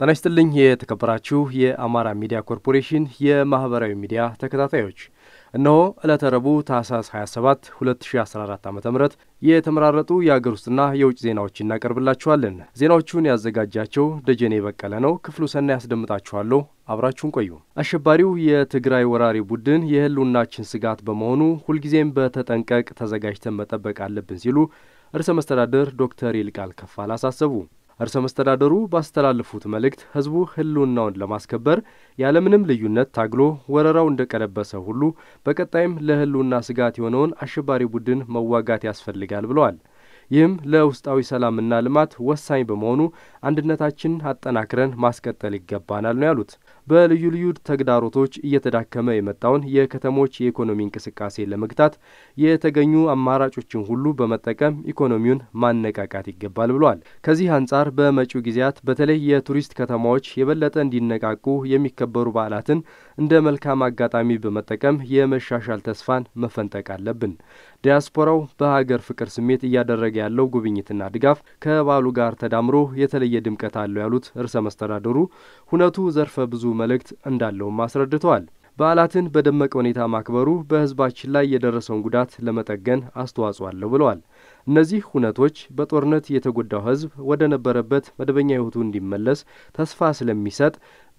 ጤና ይስጥልኝ የተከበራችሁ የአማራ ሚዲያ ኮርፖሬሽን የማህበራዊ ሚዲያ ተከታታዮች እነሆ ዕለተ ረቡዕ ታህሳስ 27 2014 ዓ ም የተመራረጡ የአገር ውስጥና የውጭ ዜናዎችን እናቀርብላችኋለን። ዜናዎቹን ያዘጋጃቸው ደጀኔ በቀለ ነው። ክፍሉ ሰና ያስደምጣችኋለሁ። አብራችሁን ቆዩ። አሸባሪው የትግራይ ወራሪ ቡድን የህልውናችን ስጋት በመሆኑ ሁልጊዜም በተጠንቀቅ ተዘጋጅተን መጠበቅ አለብን ሲሉ ርዕሰ መስተዳድር ዶክተር ይልቃል ከፋል አሳሰቡ። እርሰ መስተዳደሩ ባስተላለፉት መልእክት ህዝቡ ህልውናውን ለማስከበር ያለምንም ልዩነት ታግሎ ወረራው እንደቀለበሰ ሁሉ በቀጣይም ለህልውና ስጋት የሆነውን አሸባሪ ቡድን መዋጋት ያስፈልጋል ብለዋል። ይህም ለውስጣዊ ሰላምና ልማት ወሳኝ በመሆኑ አንድነታችን አጠናክረን ማስቀጠል ይገባናል ነው ያሉት። በልዩ ልዩ ተግዳሮቶች እየተዳከመ የመጣውን የከተሞች የኢኮኖሚ እንቅስቃሴ ለመግታት የተገኙ አማራጮችን ሁሉ በመጠቀም ኢኮኖሚውን ማነቃቃት ይገባል ብለዋል። ከዚህ አንጻር በመጪው ጊዜያት በተለይ የቱሪስት ከተማዎች የበለጠ እንዲነቃቁ የሚከበሩ በዓላትን እንደ መልካም አጋጣሚ በመጠቀም የመሻሻል ተስፋን መፈንጠቅ አለብን። ዲያስፖራው በሀገር ፍቅር ስሜት እያደረገ ያለው ጉብኝትና ድጋፍ ከባሉ ጋር ተዳምሮ የተለየ ድምቀት አለው ያሉት ርዕሰ መስተዳደሩ። ሁነቱ ዘርፈ ብዙ መልእክት እንዳለውም አስረድተዋል። በዓላትን በደመቀ ሁኔታ ማክበሩ በሕዝባችን ላይ የደረሰውን ጉዳት ለመጠገን አስተዋጽኦ አለው ብለዋል። እነዚህ ሁነቶች በጦርነት የተጎዳው ሕዝብ ወደ ነበረበት መደበኛ ሕይወቱ እንዲመለስ ተስፋ ስለሚሰጥ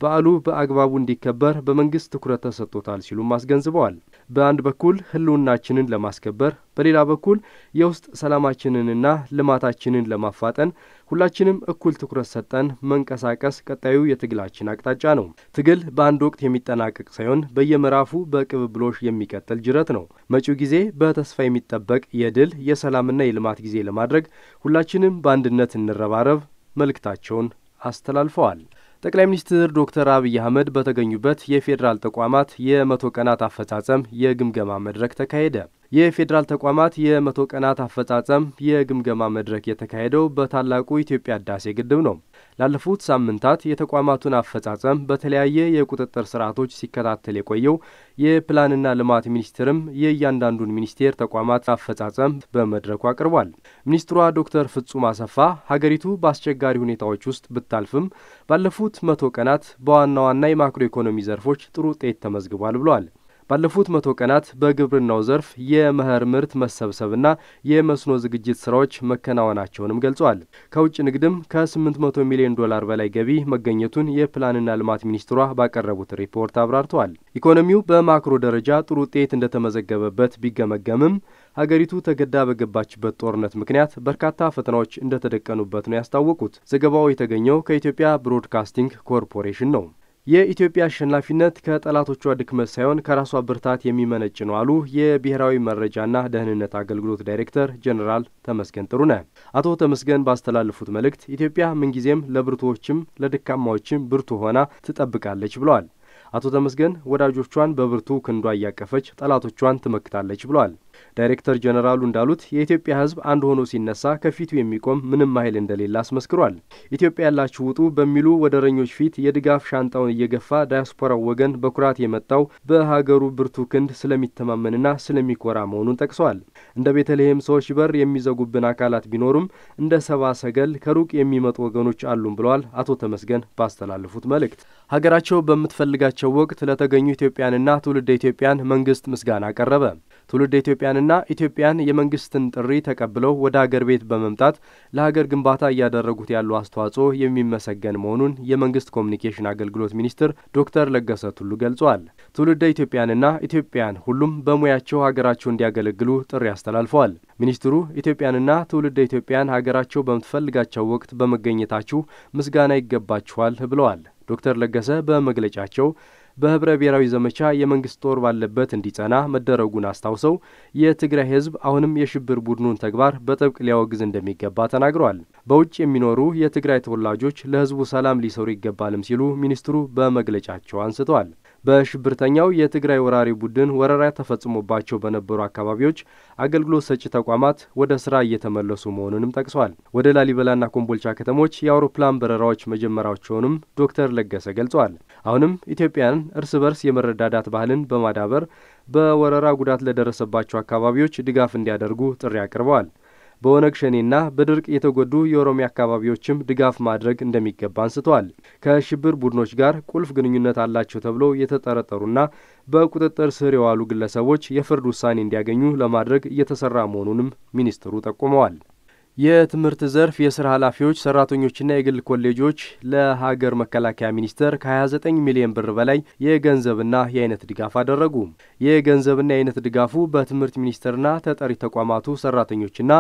በዓሉ በአግባቡ እንዲከበር በመንግስት ትኩረት ተሰጥቶታል ሲሉም አስገንዝበዋል። በአንድ በኩል ህልውናችንን ለማስከበር፣ በሌላ በኩል የውስጥ ሰላማችንንና ልማታችንን ለማፋጠን ሁላችንም እኩል ትኩረት ሰጠን መንቀሳቀስ ቀጣዩ የትግላችን አቅጣጫ ነው። ትግል በአንድ ወቅት የሚጠናቀቅ ሳይሆን በየምዕራፉ በቅብብሎሽ የሚቀጥል ጅረት ነው። መጪው ጊዜ በተስፋ የሚጠበቅ የድል የሰላምና የልማት ጊዜ ለማድረግ ሁላችንም በአንድነት እንረባረብ መልእክታቸውን አስተላልፈዋል። ጠቅላይ ሚኒስትር ዶክተር አብይ አህመድ በተገኙበት የፌዴራል ተቋማት የመቶ ቀናት አፈጻጸም የግምገማ መድረክ ተካሄደ። የፌዴራል ተቋማት የመቶ ቀናት አፈጻጸም የግምገማ መድረክ የተካሄደው በታላቁ ኢትዮጵያ ህዳሴ ግድብ ነው። ላለፉት ሳምንታት የተቋማቱን አፈጻጸም በተለያየ የቁጥጥር ስርዓቶች ሲከታተል የቆየው የፕላንና ልማት ሚኒስቴርም የእያንዳንዱን ሚኒስቴር ተቋማት አፈጻጸም በመድረኩ አቅርቧል። ሚኒስትሯ ዶክተር ፍጹም አሰፋ ሀገሪቱ በአስቸጋሪ ሁኔታዎች ውስጥ ብታልፍም ባለፉት መቶ ቀናት በዋና ዋና የማክሮ ኢኮኖሚ ዘርፎች ጥሩ ውጤት ተመዝግቧል ብለዋል። ባለፉት መቶ ቀናት በግብርናው ዘርፍ የመኸር ምርት መሰብሰብና የመስኖ ዝግጅት ስራዎች መከናወናቸውንም ገልጸዋል። ከውጭ ንግድም ከ800 ሚሊዮን ዶላር በላይ ገቢ መገኘቱን የፕላንና ልማት ሚኒስትሯ ባቀረቡት ሪፖርት አብራርተዋል። ኢኮኖሚው በማክሮ ደረጃ ጥሩ ውጤት እንደተመዘገበበት ቢገመገምም ሀገሪቱ ተገዳ በገባችበት ጦርነት ምክንያት በርካታ ፈተናዎች እንደተደቀኑበት ነው ያስታወቁት። ዘገባው የተገኘው ከኢትዮጵያ ብሮድካስቲንግ ኮርፖሬሽን ነው። የኢትዮጵያ አሸናፊነት ከጠላቶቿ ድክመት ሳይሆን ከራሷ ብርታት የሚመነጭ ነው አሉ የብሔራዊ መረጃና ደህንነት አገልግሎት ዳይሬክተር ጀኔራል ተመስገን ጥሩነህ። አቶ ተመስገን ባስተላለፉት መልእክት ኢትዮጵያ ምንጊዜም ለብርቱዎችም ለደካማዎችም ብርቱ ሆና ትጠብቃለች ብለዋል። አቶ ተመስገን ወዳጆቿን በብርቱ ክንዷ እያቀፈች ጠላቶቿን ትመክታለች ብሏል። ዳይሬክተር ጀኔራሉ እንዳሉት የኢትዮጵያ ሕዝብ አንድ ሆኖ ሲነሳ ከፊቱ የሚቆም ምንም ኃይል እንደሌለ አስመስክሯል። ኢትዮጵያ ያላችሁ ውጡ በሚሉ ወደረኞች ፊት የድጋፍ ሻንጣውን እየገፋ ዳያስፖራው ወገን በኩራት የመጣው በሀገሩ ብርቱ ክንድ ስለሚተማመንና ስለሚኮራ መሆኑን ጠቅሰዋል። እንደ ቤተልሔም ሰዎች በር የሚዘጉብን አካላት ቢኖሩም እንደ ሰባ ሰገል ከሩቅ የሚመጡ ወገኖች አሉም ብለዋል አቶ ተመስገን ባስተላለፉት መልእክት። ሀገራቸው በምትፈልጋቸው ወቅት ለተገኙ ኢትዮጵያንና ትውልደ ኢትዮጵያን መንግስት ምስጋና አቀረበ። ትውልድ ኢትዮጵያንና ኢትዮጵያን የመንግስትን ጥሪ ተቀብለው ወደ አገር ቤት በመምጣት ለሀገር ግንባታ እያደረጉት ያሉ አስተዋጽኦ የሚመሰገን መሆኑን የመንግስት ኮሚኒኬሽን አገልግሎት ሚኒስትር ዶክተር ለገሰ ቱሉ ገልጿል። ትውልደ ኢትዮጵያንና ኢትዮጵያን ሁሉም በሙያቸው ሀገራቸው እንዲያገለግሉ ጥሪ አስተላልፈዋል። ሚኒስትሩ ኢትዮጵያንና ትውልደ ኢትዮጵያን ሀገራቸው በምትፈልጋቸው ወቅት በመገኘታችሁ ምስጋና ይገባችኋል ብለዋል። ዶክተር ለገሰ በመግለጫቸው በህብረ ብሔራዊ ዘመቻ የመንግስት ጦር ባለበት እንዲጸና መደረጉን አስታውሰው የትግራይ ህዝብ አሁንም የሽብር ቡድኑን ተግባር በጥብቅ ሊያወግዝ እንደሚገባ ተናግረዋል። በውጭ የሚኖሩ የትግራይ ተወላጆች ለህዝቡ ሰላም ሊሰሩ ይገባልም ሲሉ ሚኒስትሩ በመግለጫቸው አንስተዋል። በሽብርተኛው የትግራይ ወራሪ ቡድን ወረራ ተፈጽሞባቸው በነበሩ አካባቢዎች አገልግሎት ሰጪ ተቋማት ወደ ስራ እየተመለሱ መሆኑንም ጠቅሰዋል። ወደ ላሊበላና ኮምቦልቻ ከተሞች የአውሮፕላን በረራዎች መጀመራቸውንም ዶክተር ለገሰ ገልጸዋል። አሁንም ኢትዮጵያን እርስ በርስ የመረዳዳት ባህልን በማዳበር በወረራ ጉዳት ለደረሰባቸው አካባቢዎች ድጋፍ እንዲያደርጉ ጥሪ አቅርበዋል። በኦነግ ሸኔና በድርቅ የተጎዱ የኦሮሚያ አካባቢዎችም ድጋፍ ማድረግ እንደሚገባ አንስተዋል። ከሽብር ቡድኖች ጋር ቁልፍ ግንኙነት አላቸው ተብሎ የተጠረጠሩና በቁጥጥር ስር የዋሉ ግለሰቦች የፍርድ ውሳኔ እንዲያገኙ ለማድረግ እየተሰራ መሆኑንም ሚኒስትሩ ጠቁመዋል። የትምህርት ዘርፍ የስራ ኃላፊዎች፣ ሰራተኞችና የግል ኮሌጆች ለሀገር መከላከያ ሚኒስቴር ከ29 ሚሊዮን ብር በላይ የገንዘብና የአይነት ድጋፍ አደረጉ። የገንዘብና የአይነት ድጋፉ በትምህርት ሚኒስቴርና ተጠሪ ተቋማቱ ሰራተኞችና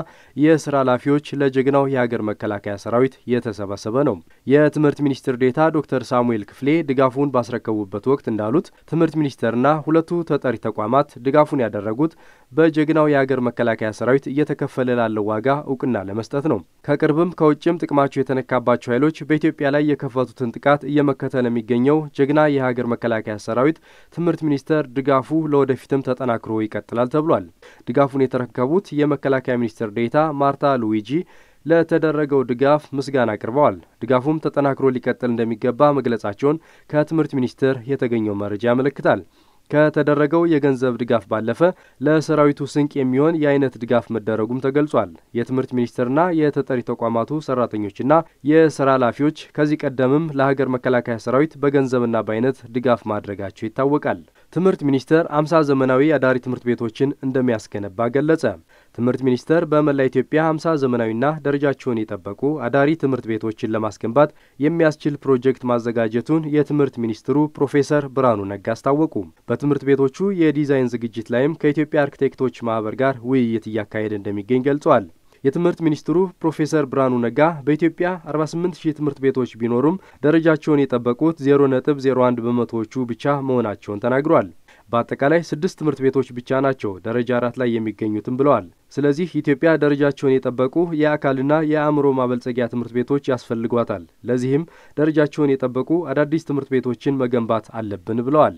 የስራ ኃላፊዎች ለጀግናው የሀገር መከላከያ ሰራዊት የተሰበሰበ ነው። የትምህርት ሚኒስትር ዴታ ዶክተር ሳሙኤል ክፍሌ ድጋፉን ባስረከቡበት ወቅት እንዳሉት ትምህርት ሚኒስቴርና ሁለቱ ተጠሪ ተቋማት ድጋፉን ያደረጉት በጀግናው የሀገር መከላከያ ሰራዊት እየተከፈለ ላለው ዋጋ እውቅና ለመስጠት ነው። ከቅርብም ከውጭም ጥቅማቸው የተነካባቸው ኃይሎች በኢትዮጵያ ላይ የከፈቱትን ጥቃት እየመከተ የሚገኘው ጀግና የሀገር መከላከያ ሰራዊት ትምህርት ሚኒስተር ድጋፉ ለወደፊትም ተጠናክሮ ይቀጥላል ተብሏል። ድጋፉን የተረከቡት የመከላከያ ሚኒስትር ዴታ ማርታ ሉዊጂ ለተደረገው ድጋፍ ምስጋና አቅርበዋል። ድጋፉም ተጠናክሮ ሊቀጥል እንደሚገባ መግለጻቸውን ከትምህርት ሚኒስቴር የተገኘው መረጃ ያመለክታል። ከተደረገው የገንዘብ ድጋፍ ባለፈ ለሰራዊቱ ስንቅ የሚሆን የአይነት ድጋፍ መደረጉም ተገልጿል። የትምህርት ሚኒስቴርና የተጠሪ ተቋማቱ ሰራተኞችና የስራ ኃላፊዎች ከዚህ ቀደምም ለሀገር መከላከያ ሰራዊት በገንዘብና በአይነት ድጋፍ ማድረጋቸው ይታወቃል። ትምህርት ሚኒስቴር አምሳ ዘመናዊ አዳሪ ትምህርት ቤቶችን እንደሚያስገነባ ገለጸ። ትምህርት ሚኒስቴር በመላ ኢትዮጵያ አምሳ ዘመናዊና ደረጃቸውን የጠበቁ አዳሪ ትምህርት ቤቶችን ለማስገንባት የሚያስችል ፕሮጀክት ማዘጋጀቱን የትምህርት ሚኒስትሩ ፕሮፌሰር ብርሃኑ ነጋ አስታወቁ። በትምህርት ቤቶቹ የዲዛይን ዝግጅት ላይም ከኢትዮጵያ አርክቴክቶች ማህበር ጋር ውይይት እያካሄደ እንደሚገኝ ገልጿል። የትምህርት ሚኒስትሩ ፕሮፌሰር ብርሃኑ ነጋ በኢትዮጵያ 48 ትምህርት ቤቶች ቢኖሩም ደረጃቸውን የጠበቁት 0.01 በመቶዎቹ ብቻ መሆናቸውን ተናግሯል። በአጠቃላይ ስድስት ትምህርት ቤቶች ብቻ ናቸው ደረጃ አራት ላይ የሚገኙትም ብለዋል። ስለዚህ ኢትዮጵያ ደረጃቸውን የጠበቁ የአካልና የአእምሮ ማበልጸጊያ ትምህርት ቤቶች ያስፈልጓታል። ለዚህም ደረጃቸውን የጠበቁ አዳዲስ ትምህርት ቤቶችን መገንባት አለብን ብለዋል።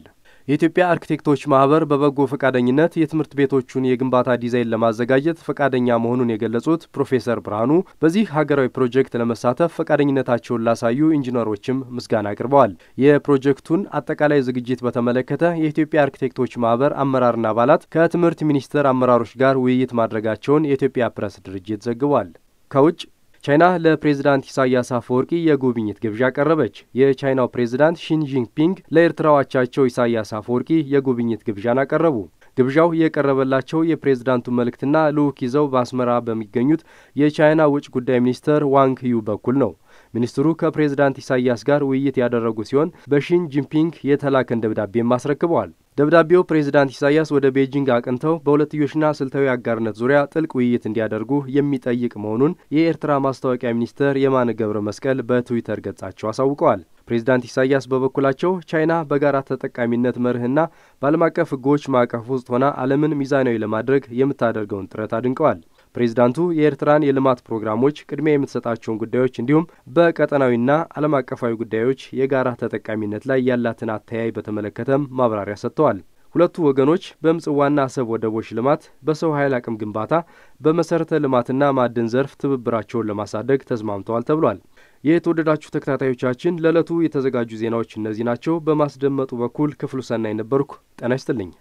የኢትዮጵያ አርክቴክቶች ማህበር በበጎ ፈቃደኝነት የትምህርት ቤቶቹን የግንባታ ዲዛይን ለማዘጋጀት ፈቃደኛ መሆኑን የገለጹት ፕሮፌሰር ብርሃኑ በዚህ ሀገራዊ ፕሮጀክት ለመሳተፍ ፈቃደኝነታቸውን ላሳዩ ኢንጂነሮችም ምስጋና አቅርበዋል። የፕሮጀክቱን አጠቃላይ ዝግጅት በተመለከተ የኢትዮጵያ አርክቴክቶች ማህበር አመራርና አባላት ከትምህርት ሚኒስቴር አመራሮች ጋር ውይይት ማድረጋቸውን የኢትዮጵያ ፕረስ ድርጅት ዘግቧል። ከውጭ ቻይና ለፕሬዝዳንት ኢሳያስ አፈወርቂ የጉብኝት ግብዣ ቀረበች። የቻይናው ፕሬዝዳንት ሺን ጂንፒንግ ለኤርትራው አቻቸው ኢሳያስ አፈወርቂ የጉብኝት ግብዣን አቀረቡ። ግብዣው የቀረበላቸው የፕሬዝዳንቱ መልእክትና ልዑክ ይዘው በአስመራ በሚገኙት የቻይና ውጭ ጉዳይ ሚኒስትር ዋንግ ዩ በኩል ነው። ሚኒስትሩ ከፕሬዝዳንት ኢሳያስ ጋር ውይይት ያደረጉ ሲሆን በሺን ጂንፒንግ የተላከን ደብዳቤም አስረክበዋል። ደብዳቤው ፕሬዝዳንት ኢሳያስ ወደ ቤጂንግ አቅንተው በሁለትዮሽና ስልታዊ አጋርነት ዙሪያ ጥልቅ ውይይት እንዲያደርጉ የሚጠይቅ መሆኑን የኤርትራ ማስታወቂያ ሚኒስትር የማነ ገብረ መስቀል በትዊተር ገጻቸው አሳውቀዋል። ፕሬዚዳንት ኢሳያስ በበኩላቸው ቻይና በጋራ ተጠቃሚነት መርህና በዓለም አቀፍ ሕጎች ማዕቀፍ ውስጥ ሆና ዓለምን ሚዛናዊ ለማድረግ የምታደርገውን ጥረት አድንቀዋል። ፕሬዚዳንቱ የኤርትራን የልማት ፕሮግራሞች ቅድሚያ የምትሰጣቸውን ጉዳዮች እንዲሁም በቀጠናዊና ዓለም አቀፋዊ ጉዳዮች የጋራ ተጠቃሚነት ላይ ያላትን አተያይ በተመለከተም ማብራሪያ ሰጥተዋል። ሁለቱ ወገኖች በምጽዋና አሰብ ወደቦች ልማት፣ በሰው ኃይል አቅም ግንባታ፣ በመሠረተ ልማትና ማዕድን ዘርፍ ትብብራቸውን ለማሳደግ ተስማምተዋል ተብሏል። የተወደዳችሁ ተከታታዮቻችን ለዕለቱ የተዘጋጁ ዜናዎች እነዚህ ናቸው። በማስደመጡ በኩል ክፍሉ ሰናይ ነበርኩ። ጤና ይስጥልኝ።